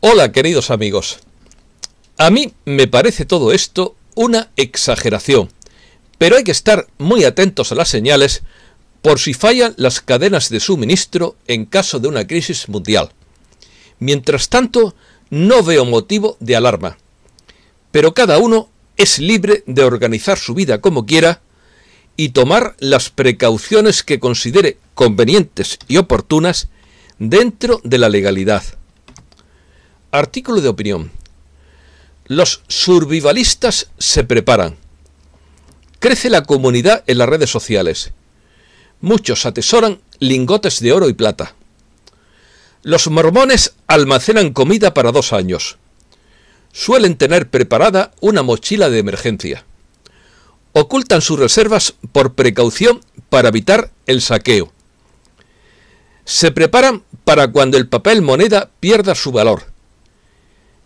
Hola queridos amigos. A mí me parece todo esto una exageración, pero hay que estar muy atentos a las señales por si fallan las cadenas de suministro en caso de una crisis mundial. Mientras tanto, no veo motivo de alarma, pero cada uno es libre de organizar su vida como quiera y tomar las precauciones que considere convenientes y oportunas dentro de la legalidad. Artículo de opinión. Los survivalistas se preparan. Crece la comunidad en las redes sociales. Muchos atesoran lingotes de oro y plata. Los mormones almacenan comida para dos años. Suelen tener preparada una mochila de emergencia. Ocultan sus reservas por precaución para evitar el saqueo. Se preparan para cuando el papel moneda pierda su valor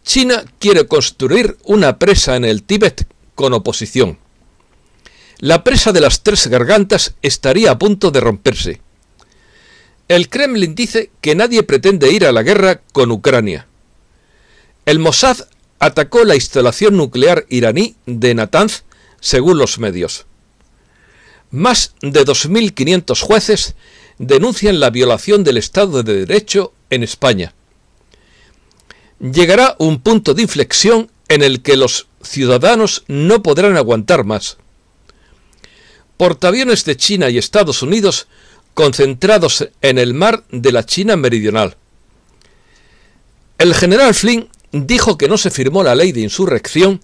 China quiere construir una presa en el Tíbet con oposición. La presa de las tres gargantas estaría a punto de romperse. El Kremlin dice que nadie pretende ir a la guerra con Ucrania. El Mossad atacó la instalación nuclear iraní de Natanz, según los medios. Más de 2.500 jueces denuncian la violación del Estado de Derecho en España llegará un punto de inflexión en el que los ciudadanos no podrán aguantar más. Portaviones de China y Estados Unidos concentrados en el mar de la China meridional. El general Flynn dijo que no se firmó la ley de insurrección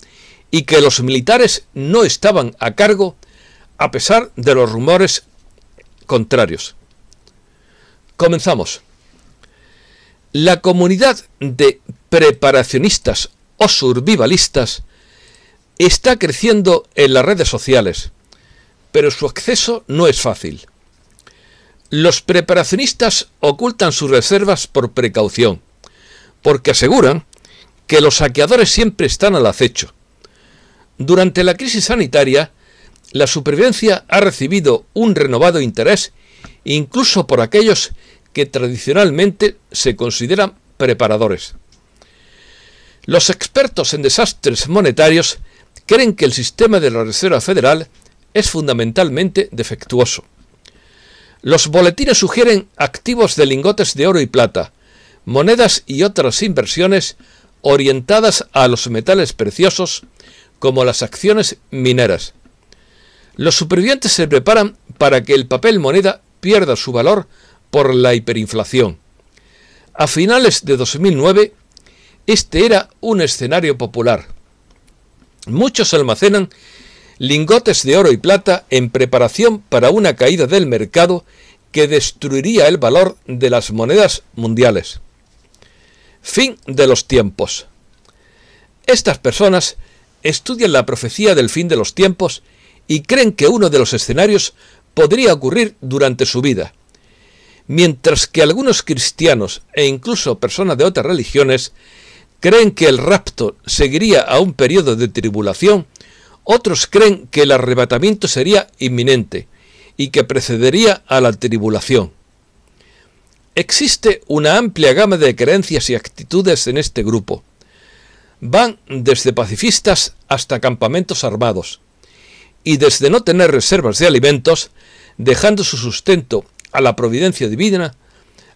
y que los militares no estaban a cargo a pesar de los rumores contrarios. Comenzamos. La comunidad de preparacionistas o survivalistas está creciendo en las redes sociales, pero su acceso no es fácil. Los preparacionistas ocultan sus reservas por precaución, porque aseguran que los saqueadores siempre están al acecho. Durante la crisis sanitaria, la supervivencia ha recibido un renovado interés incluso por aquellos que tradicionalmente se consideran preparadores. Los expertos en desastres monetarios creen que el sistema de la Reserva Federal es fundamentalmente defectuoso. Los boletines sugieren activos de lingotes de oro y plata, monedas y otras inversiones orientadas a los metales preciosos como las acciones mineras. Los supervivientes se preparan para que el papel moneda pierda su valor por la hiperinflación. A finales de 2009, este era un escenario popular. Muchos almacenan lingotes de oro y plata en preparación para una caída del mercado que destruiría el valor de las monedas mundiales. Fin de los tiempos. Estas personas estudian la profecía del fin de los tiempos y creen que uno de los escenarios podría ocurrir durante su vida. Mientras que algunos cristianos e incluso personas de otras religiones creen que el rapto seguiría a un periodo de tribulación, otros creen que el arrebatamiento sería inminente y que precedería a la tribulación. Existe una amplia gama de creencias y actitudes en este grupo. Van desde pacifistas hasta campamentos armados, y desde no tener reservas de alimentos, dejando su sustento a la providencia divina,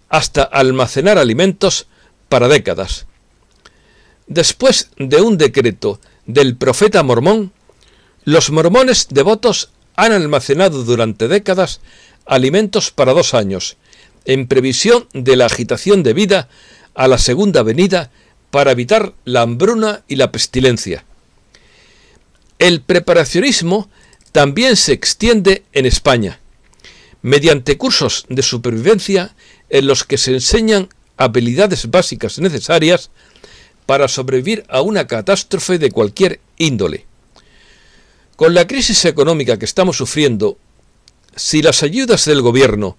hasta almacenar alimentos para décadas Después de un decreto del profeta mormón, los mormones devotos han almacenado durante décadas alimentos para dos años, en previsión de la agitación de vida a la segunda venida para evitar la hambruna y la pestilencia. El preparacionismo también se extiende en España, mediante cursos de supervivencia en los que se enseñan habilidades básicas necesarias para sobrevivir a una catástrofe de cualquier índole. Con la crisis económica que estamos sufriendo, si las ayudas del gobierno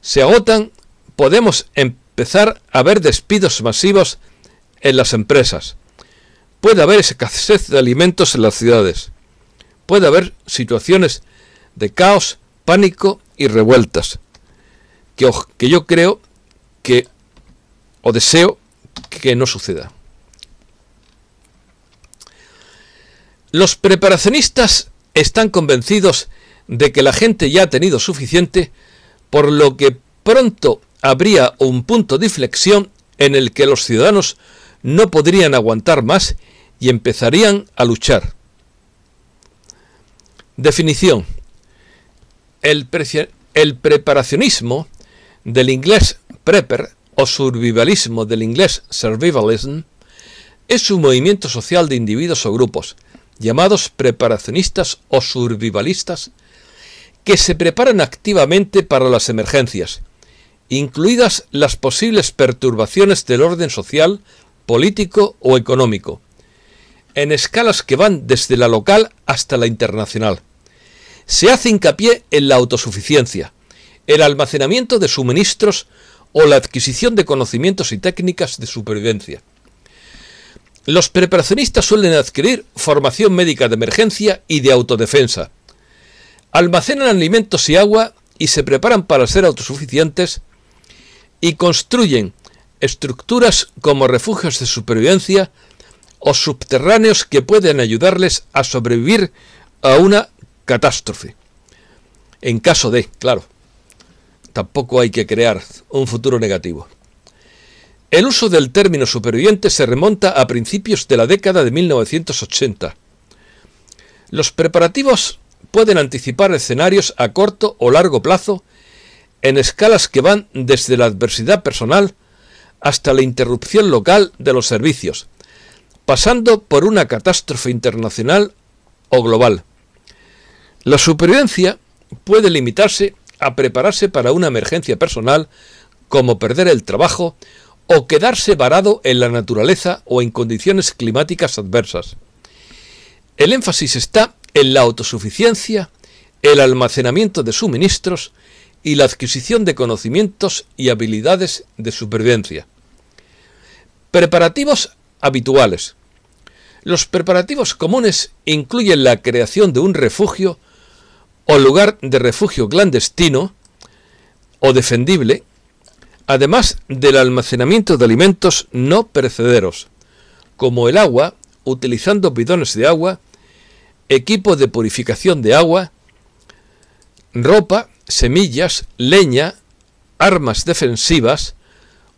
se agotan, podemos empezar a ver despidos masivos en las empresas. Puede haber escasez de alimentos en las ciudades. Puede haber situaciones de caos, pánico y revueltas. Que, que yo creo que, o deseo, que no suceda. Los preparacionistas están convencidos de que la gente ya ha tenido suficiente, por lo que pronto habría un punto de inflexión en el que los ciudadanos no podrían aguantar más y empezarían a luchar. Definición. El, el preparacionismo del inglés prepper o survivalismo del inglés survivalism es un movimiento social de individuos o grupos llamados preparacionistas o survivalistas, que se preparan activamente para las emergencias, incluidas las posibles perturbaciones del orden social, político o económico, en escalas que van desde la local hasta la internacional. Se hace hincapié en la autosuficiencia, el almacenamiento de suministros o la adquisición de conocimientos y técnicas de supervivencia. Los preparacionistas suelen adquirir formación médica de emergencia y de autodefensa. Almacenan alimentos y agua y se preparan para ser autosuficientes y construyen estructuras como refugios de supervivencia o subterráneos que pueden ayudarles a sobrevivir a una catástrofe. En caso de, claro, tampoco hay que crear un futuro negativo. El uso del término superviviente se remonta a principios de la década de 1980. Los preparativos pueden anticipar escenarios a corto o largo plazo en escalas que van desde la adversidad personal hasta la interrupción local de los servicios, pasando por una catástrofe internacional o global. La supervivencia puede limitarse a prepararse para una emergencia personal como perder el trabajo o quedarse varado en la naturaleza o en condiciones climáticas adversas. El énfasis está en la autosuficiencia, el almacenamiento de suministros y la adquisición de conocimientos y habilidades de supervivencia. Preparativos habituales. Los preparativos comunes incluyen la creación de un refugio o lugar de refugio clandestino o defendible además del almacenamiento de alimentos no perecederos, como el agua, utilizando bidones de agua, equipos de purificación de agua, ropa, semillas, leña, armas defensivas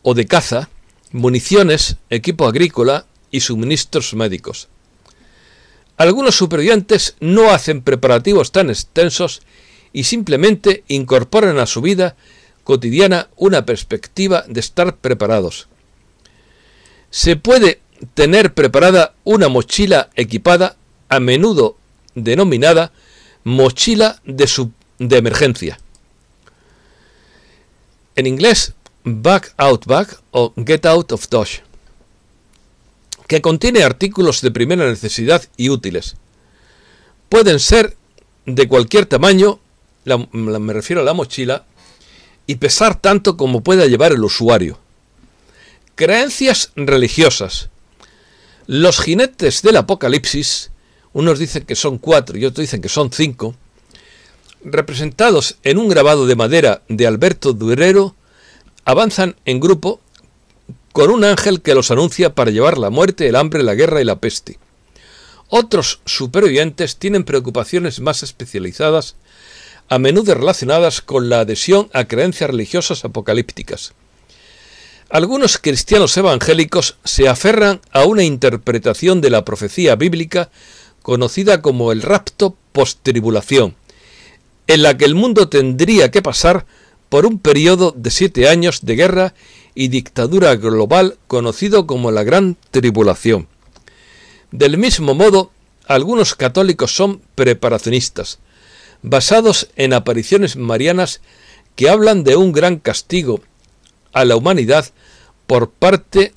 o de caza, municiones, equipo agrícola y suministros médicos. Algunos supervivientes no hacen preparativos tan extensos y simplemente incorporan a su vida cotidiana una perspectiva de estar preparados. Se puede tener preparada una mochila equipada, a menudo denominada mochila de, de emergencia. En inglés, Back Out Back o Get Out of Dodge, que contiene artículos de primera necesidad y útiles. Pueden ser de cualquier tamaño, me refiero a la mochila, y pesar tanto como pueda llevar el usuario. Creencias religiosas. Los jinetes del Apocalipsis, unos dicen que son cuatro y otros dicen que son cinco, representados en un grabado de madera de Alberto Durero, avanzan en grupo con un ángel que los anuncia para llevar la muerte, el hambre, la guerra y la peste. Otros supervivientes tienen preocupaciones más especializadas a menudo relacionadas con la adhesión a creencias religiosas apocalípticas. Algunos cristianos evangélicos se aferran a una interpretación de la profecía bíblica conocida como el rapto post-tribulación, en la que el mundo tendría que pasar por un periodo de siete años de guerra y dictadura global conocido como la Gran Tribulación. Del mismo modo, algunos católicos son preparacionistas, basados en apariciones marianas que hablan de un gran castigo a la humanidad por parte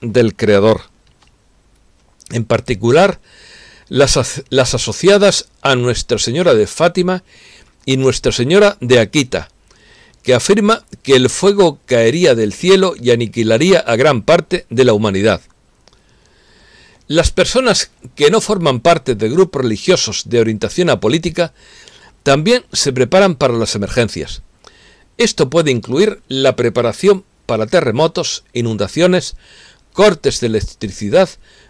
del Creador. En particular, las, asociadas a Nuestra Señora de Fátima y Nuestra Señora de Aquita, que afirma que el fuego caería del cielo y aniquilaría a gran parte de la humanidad. Las personas que no forman parte de grupos religiosos de orientación apolítica también se preparan para las emergencias. Esto puede incluir la preparación para terremotos, inundaciones, cortes de electricidad,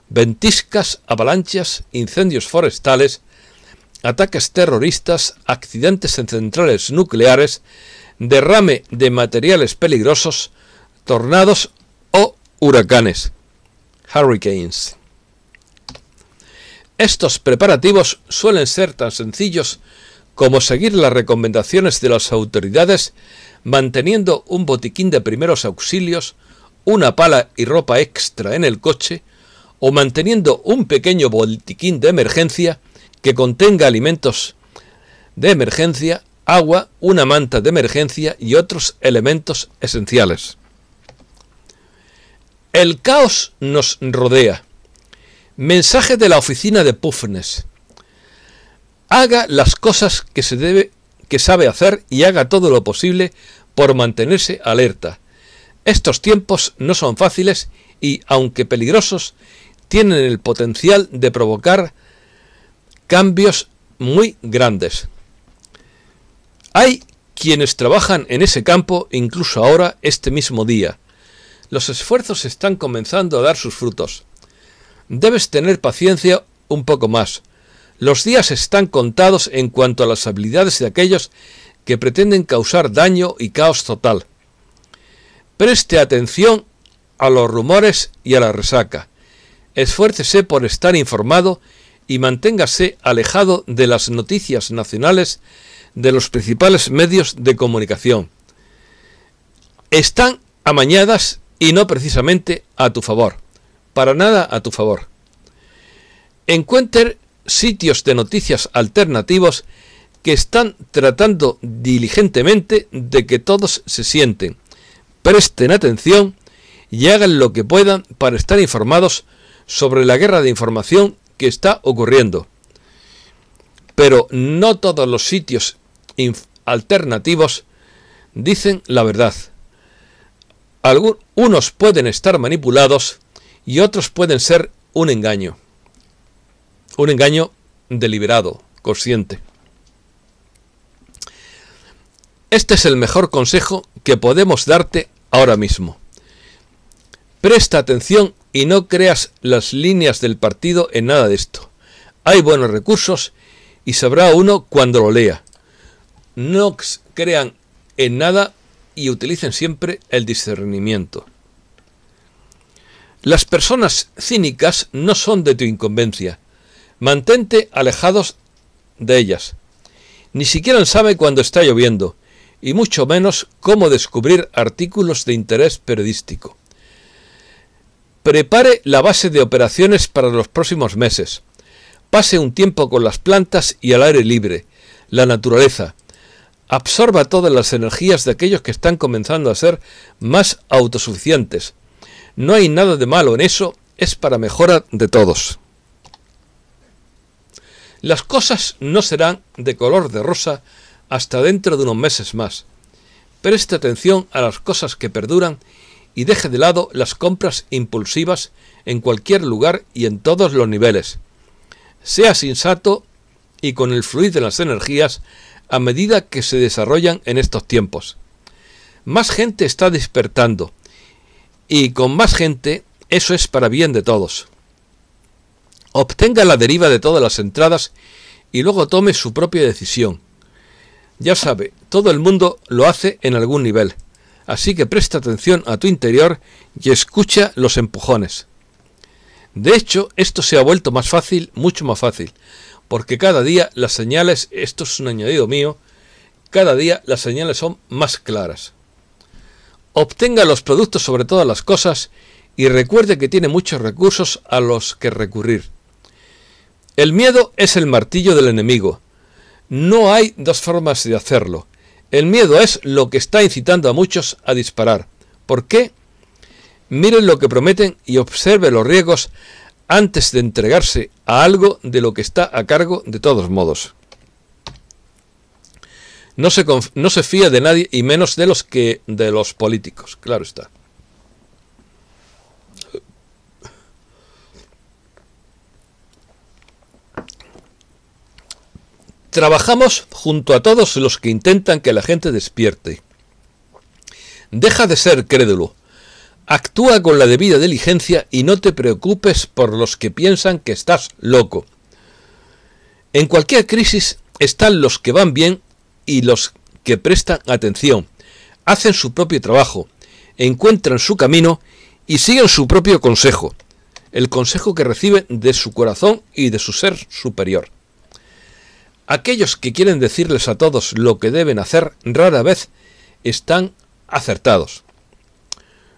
ventiscas, avalanchas, incendios forestales, ataques terroristas, accidentes en centrales nucleares, derrame de materiales peligrosos, tornados o huracanes. Hurricanes. Estos preparativos suelen ser tan sencillos como seguir las recomendaciones de las autoridades manteniendo un botiquín de primeros auxilios, una pala y ropa extra en el coche, o manteniendo un pequeño botiquín de emergencia que contenga alimentos de emergencia, agua, una manta de emergencia y otros elementos esenciales. El caos nos rodea. Mensaje de la oficina de Pufnes haga las cosas que se debe que sabe hacer y haga todo lo posible por mantenerse alerta. Estos tiempos no son fáciles y, aunque peligrosos, tienen el potencial de provocar cambios muy grandes. Hay quienes trabajan en ese campo incluso ahora, este mismo día. Los esfuerzos están comenzando a dar sus frutos. Debes tener paciencia un poco más. Los días están contados en cuanto a las habilidades de aquellos que pretenden causar daño y caos total. Preste atención a los rumores y a la resaca. Esfuércese por estar informado y manténgase alejado de las noticias nacionales de los principales medios de comunicación. Están amañadas y no precisamente a tu favor. Para nada a tu favor. Encuentre sitios de noticias alternativos que están tratando diligentemente de que todos se sienten, presten atención y hagan lo que puedan para estar informados sobre la guerra de información que está ocurriendo. Pero no todos los sitios alternativos dicen la verdad. Algunos pueden estar manipulados y otros pueden ser un engaño. Un engaño deliberado, consciente. Este es el mejor consejo que podemos darte ahora mismo. Presta atención y no creas las líneas del partido en nada de esto. Hay buenos recursos y sabrá uno cuando lo lea. No crean en nada y utilicen siempre el discernimiento. Las personas cínicas no son de tu incumbencia. Mantente alejados de ellas. Ni siquiera sabe cuándo está lloviendo, y mucho menos cómo descubrir artículos de interés periodístico. Prepare la base de operaciones para los próximos meses. Pase un tiempo con las plantas y al aire libre, la naturaleza. Absorba todas las energías de aquellos que están comenzando a ser más autosuficientes. No hay nada de malo en eso, es para mejora de todos. Las cosas no serán de color de rosa hasta dentro de unos meses más. Preste atención a las cosas que perduran y deje de lado las compras impulsivas en cualquier lugar y en todos los niveles. Sea sensato y con el fluir de las energías a medida que se desarrollan en estos tiempos. Más gente está despertando y con más gente eso es para bien de todos obtenga la deriva de todas las entradas y luego tome su propia decisión. Ya sabe, todo el mundo lo hace en algún nivel, así que presta atención a tu interior y escucha los empujones. De hecho, esto se ha vuelto más fácil, mucho más fácil, porque cada día las señales, esto es un añadido mío, cada día las señales son más claras. Obtenga los productos sobre todas las cosas y recuerde que tiene muchos recursos a los que recurrir. El miedo es el martillo del enemigo. No hay dos formas de hacerlo. El miedo es lo que está incitando a muchos a disparar. ¿Por qué? Miren lo que prometen y observen los riesgos antes de entregarse a algo de lo que está a cargo de todos modos. No se, no se fía de nadie y menos de los que de los políticos, claro está. Trabajamos junto a todos los que intentan que la gente despierte. Deja de ser crédulo. Actúa con la debida diligencia y no te preocupes por los que piensan que estás loco. En cualquier crisis están los que van bien y los que prestan atención, hacen su propio trabajo, encuentran su camino y siguen su propio consejo, el consejo que reciben de su corazón y de su ser superior. Aquellos que quieren decirles a todos lo que deben hacer rara vez están acertados.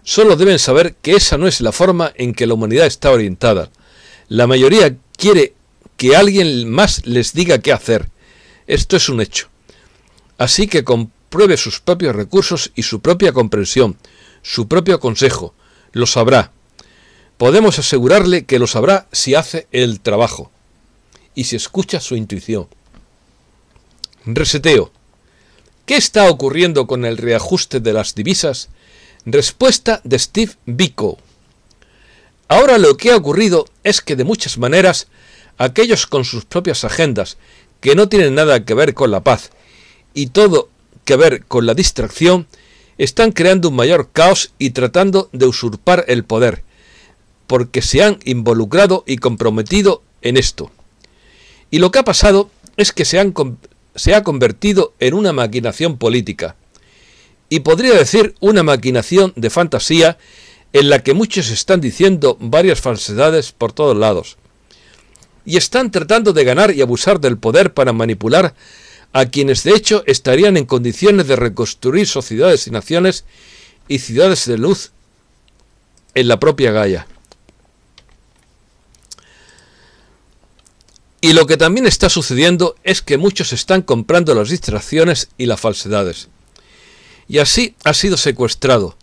Solo deben saber que esa no es la forma en que la humanidad está orientada. La mayoría quiere que alguien más les diga qué hacer. Esto es un hecho. Así que compruebe sus propios recursos y su propia comprensión, su propio consejo. Lo sabrá. Podemos asegurarle que lo sabrá si hace el trabajo y si escucha su intuición. Reseteo. ¿Qué está ocurriendo con el reajuste de las divisas? Respuesta de Steve Biko. Ahora lo que ha ocurrido es que de muchas maneras aquellos con sus propias agendas que no tienen nada que ver con la paz y todo que ver con la distracción están creando un mayor caos y tratando de usurpar el poder, porque se han involucrado y comprometido en esto. Y lo que ha pasado es que se han se ha convertido en una maquinación política. Y podría decir una maquinación de fantasía en la que muchos están diciendo varias falsedades por todos lados. Y están tratando de ganar y abusar del poder para manipular a quienes de hecho estarían en condiciones de reconstruir sociedades y naciones y ciudades de luz en la propia Gaia. Y lo que también está sucediendo es que muchos están comprando las distracciones y las falsedades. Y así ha sido secuestrado.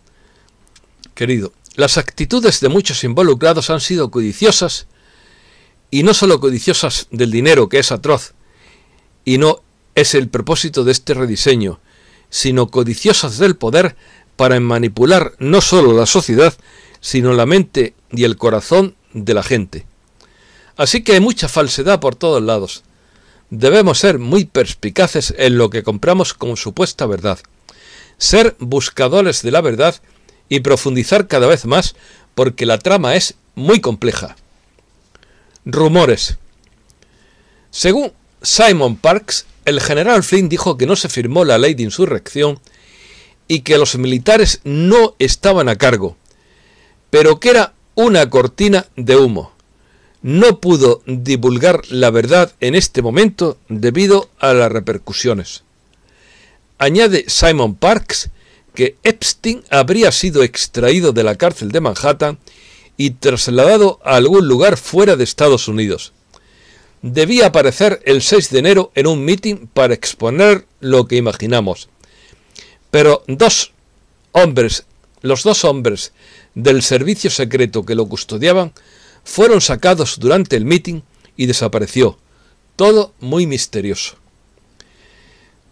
Querido, las actitudes de muchos involucrados han sido codiciosas, y no solo codiciosas del dinero, que es atroz, y no es el propósito de este rediseño, sino codiciosas del poder para manipular no solo la sociedad, sino la mente y el corazón de la gente. Así que hay mucha falsedad por todos lados. Debemos ser muy perspicaces en lo que compramos con supuesta verdad, ser buscadores de la verdad y profundizar cada vez más porque la trama es muy compleja. Rumores. Según Simon Parks, el general Flynn dijo que no se firmó la ley de insurrección y que los militares no estaban a cargo, pero que era una cortina de humo no pudo divulgar la verdad en este momento debido a las repercusiones. Añade Simon Parks que Epstein habría sido extraído de la cárcel de Manhattan y trasladado a algún lugar fuera de Estados Unidos. Debía aparecer el 6 de enero en un mitin para exponer lo que imaginamos. Pero dos hombres, los dos hombres del servicio secreto que lo custodiaban, fueron sacados durante el mitin y desapareció. Todo muy misterioso.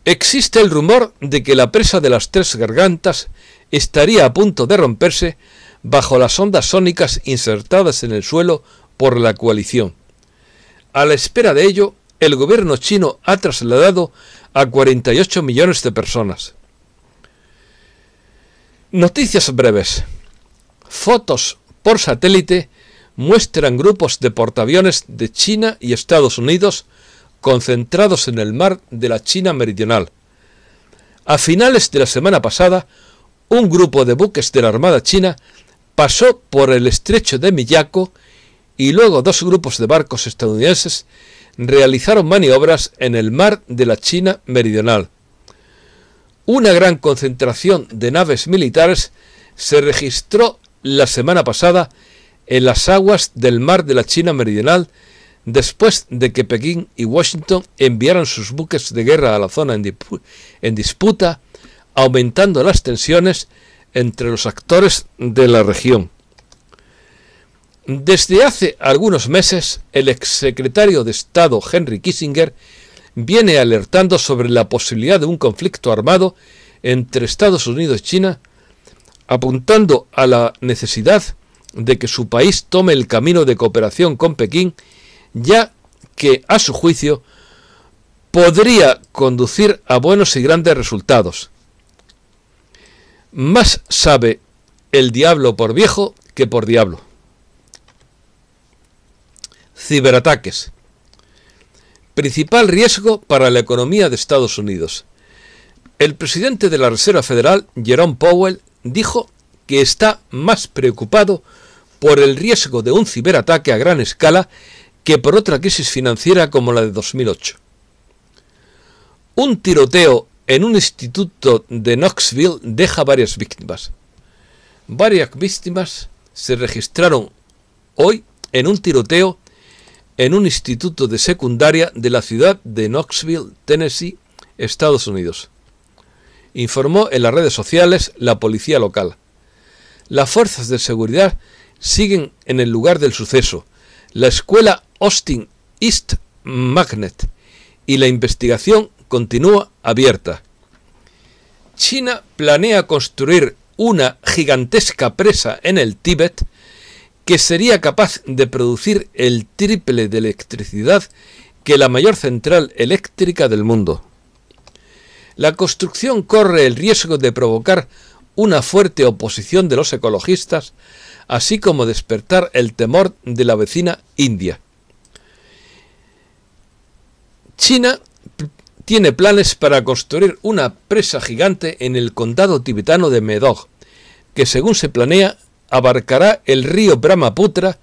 Existe el rumor de que la presa de las tres gargantas estaría a punto de romperse bajo las ondas sónicas insertadas en el suelo por la coalición. A la espera de ello, el gobierno chino ha trasladado a 48 millones de personas. Noticias breves. Fotos por satélite muestran grupos de portaaviones de China y Estados Unidos concentrados en el mar de la China Meridional. A finales de la semana pasada, un grupo de buques de la Armada China pasó por el estrecho de Miyako y luego dos grupos de barcos estadounidenses realizaron maniobras en el mar de la China Meridional. Una gran concentración de naves militares se registró la semana pasada en las aguas del mar de la China Meridional después de que Pekín y Washington enviaron sus buques de guerra a la zona en, en disputa, aumentando las tensiones entre los actores de la región. Desde hace algunos meses, el exsecretario de Estado Henry Kissinger viene alertando sobre la posibilidad de un conflicto armado entre Estados Unidos y China, apuntando a la necesidad de que su país tome el camino de cooperación con Pekín, ya que, a su juicio, podría conducir a buenos y grandes resultados. Más sabe el diablo por viejo que por diablo. Ciberataques. Principal riesgo para la economía de Estados Unidos. El presidente de la Reserva Federal, Jerome Powell, dijo que está más preocupado por el riesgo de un ciberataque a gran escala que por otra crisis financiera como la de 2008. Un tiroteo en un instituto de Knoxville deja varias víctimas. Varias víctimas se registraron hoy en un tiroteo en un instituto de secundaria de la ciudad de Knoxville, Tennessee, Estados Unidos. Informó en las redes sociales la policía local. Las fuerzas de seguridad siguen en el lugar del suceso, la escuela Austin East Magnet y la investigación continúa abierta. China planea construir una gigantesca presa en el Tíbet que sería capaz de producir el triple de electricidad que la mayor central eléctrica del mundo. La construcción corre el riesgo de provocar una fuerte oposición de los ecologistas así como despertar el temor de la vecina India. China tiene planes para construir una presa gigante en el condado tibetano de Medog, que según se planea abarcará el río Brahmaputra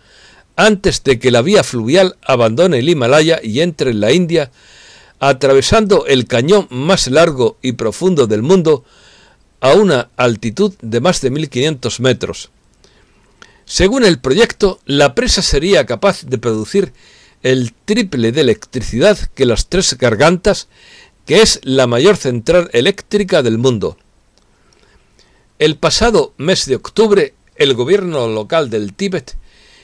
antes de que la vía fluvial abandone el Himalaya y entre en la India, atravesando el cañón más largo y profundo del mundo a una altitud de más de 1500 metros. Según el proyecto, la presa sería capaz de producir el triple de electricidad que las tres gargantas, que es la mayor central eléctrica del mundo. El pasado mes de octubre, el gobierno local del Tíbet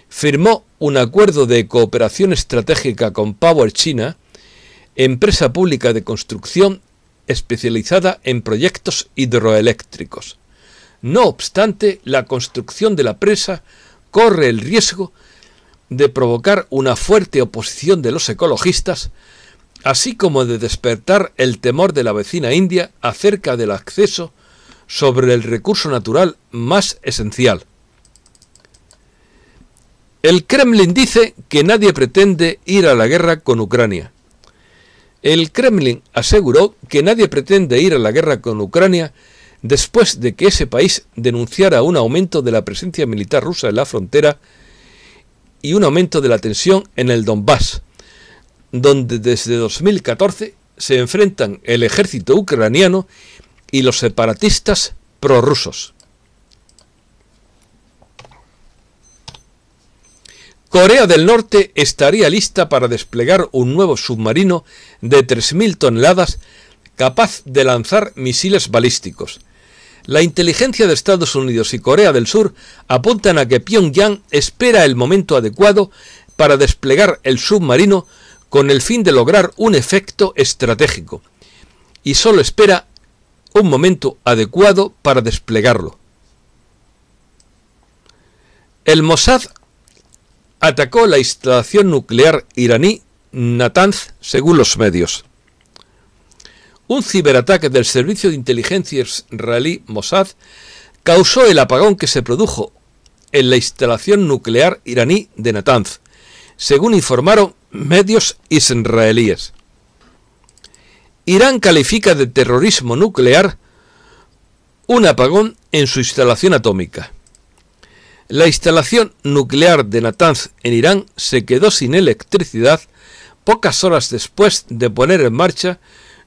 firmó un acuerdo de cooperación estratégica con Power China, empresa pública de construcción especializada en proyectos hidroeléctricos. No obstante, la construcción de la presa corre el riesgo de provocar una fuerte oposición de los ecologistas, así como de despertar el temor de la vecina India acerca del acceso sobre el recurso natural más esencial. El Kremlin dice que nadie pretende ir a la guerra con Ucrania. El Kremlin aseguró que nadie pretende ir a la guerra con Ucrania después de que ese país denunciara un aumento de la presencia militar rusa en la frontera y un aumento de la tensión en el Donbass, donde desde 2014 se enfrentan el ejército ucraniano y los separatistas prorrusos. Corea del Norte estaría lista para desplegar un nuevo submarino de 3.000 toneladas capaz de lanzar misiles balísticos. La inteligencia de Estados Unidos y Corea del Sur apuntan a que Pyongyang espera el momento adecuado para desplegar el submarino con el fin de lograr un efecto estratégico y solo espera un momento adecuado para desplegarlo. El Mossad atacó la instalación nuclear iraní Natanz según los medios. Un ciberataque del servicio de inteligencia israelí Mossad causó el apagón que se produjo en la instalación nuclear iraní de Natanz, según informaron medios israelíes. Irán califica de terrorismo nuclear un apagón en su instalación atómica. La instalación nuclear de Natanz en Irán se quedó sin electricidad pocas horas después de poner en marcha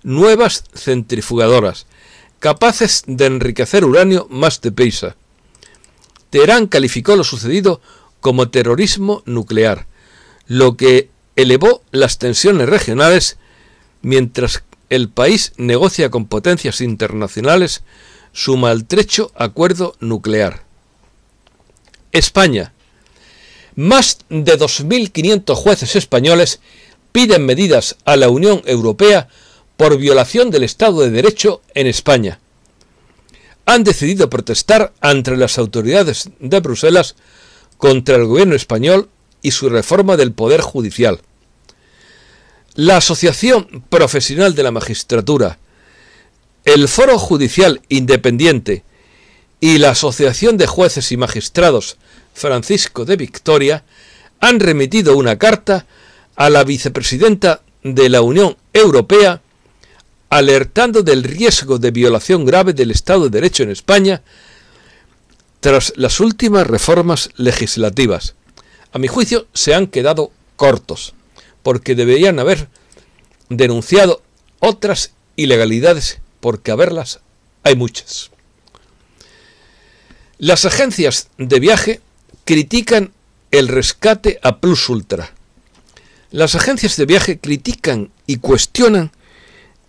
nuevas centrifugadoras, capaces de enriquecer uranio más de deprisa. Teherán calificó lo sucedido como terrorismo nuclear, lo que elevó las tensiones regionales mientras el país negocia con potencias internacionales su maltrecho acuerdo nuclear. España. Más de 2.500 jueces españoles piden medidas a la Unión Europea por violación del Estado de Derecho en España. Han decidido protestar ante las autoridades de Bruselas contra el gobierno español y su reforma del Poder Judicial. La Asociación Profesional de la Magistratura, el Foro Judicial Independiente y la Asociación de Jueces y Magistrados Francisco de Victoria han remitido una carta a la vicepresidenta de la Unión Europea alertando del riesgo de violación grave del Estado de Derecho en España tras las últimas reformas legislativas. A mi juicio se han quedado cortos, porque deberían haber denunciado otras ilegalidades, porque a verlas hay muchas. Las agencias de viaje critican el rescate a Plus Ultra. Las agencias de viaje critican y cuestionan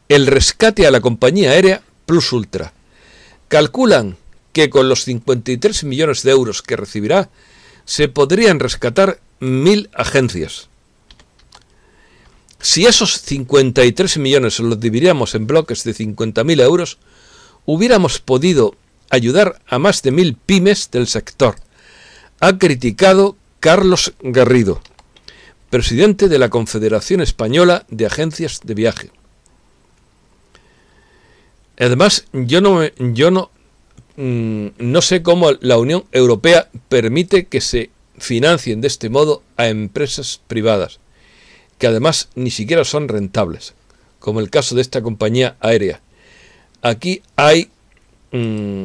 el rescate a la compañía aérea Plus Ultra. Calculan que con los 53 millones de euros que recibirá, se podrían rescatar mil agencias. Si esos 53 millones los dividiéramos en bloques de 50.000 euros, hubiéramos podido ayudar a más de mil pymes del sector, ha criticado Carlos Garrido, presidente de la Confederación Española de Agencias de Viaje. Además, yo no, yo no, mm, no sé cómo la Unión Europea permite que se financien de este modo a empresas privadas, que además ni siquiera son rentables, como el caso de esta compañía aérea. Aquí hay mm,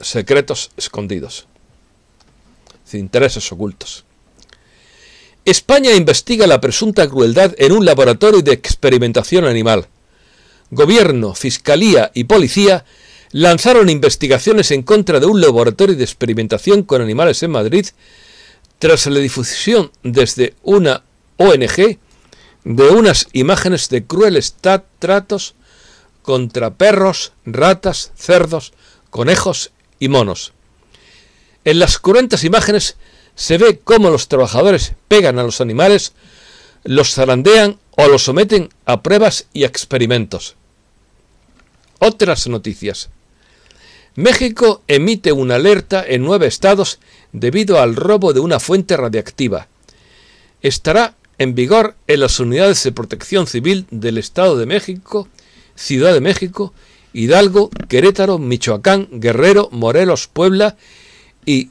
secretos escondidos, intereses ocultos. España investiga la presunta crueldad en un laboratorio de experimentación animal gobierno, fiscalía y policía lanzaron investigaciones en contra de un laboratorio de experimentación con animales en Madrid tras la difusión desde una ONG de unas imágenes de crueles tratos contra perros, ratas, cerdos, conejos y monos. En las cruentas imágenes se ve cómo los trabajadores pegan a los animales, los zarandean o los someten a pruebas y experimentos. Otras noticias. México emite una alerta en nueve estados debido al robo de una fuente radiactiva. Estará en vigor en las unidades de protección civil del Estado de México, Ciudad de México, Hidalgo, Querétaro, Michoacán, Guerrero, Morelos, Puebla y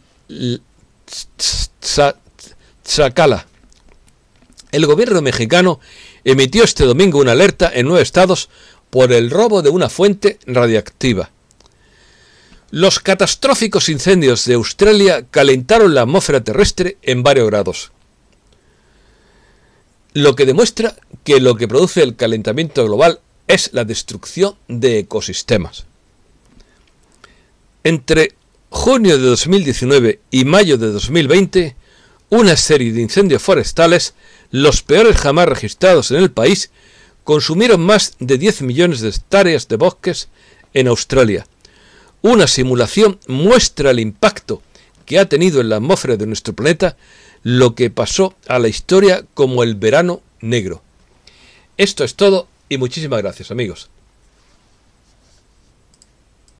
Tzacala. El gobierno mexicano emitió este domingo una alerta en nueve estados por el robo de una fuente radiactiva. Los catastróficos incendios de Australia calentaron la atmósfera terrestre en varios grados, lo que demuestra que lo que produce el calentamiento global es la destrucción de ecosistemas. Entre junio de 2019 y mayo de 2020, una serie de incendios forestales, los peores jamás registrados en el país, consumieron más de 10 millones de hectáreas de bosques en Australia. Una simulación muestra el impacto que ha tenido en la atmósfera de nuestro planeta lo que pasó a la historia como el verano negro. Esto es todo y muchísimas gracias amigos.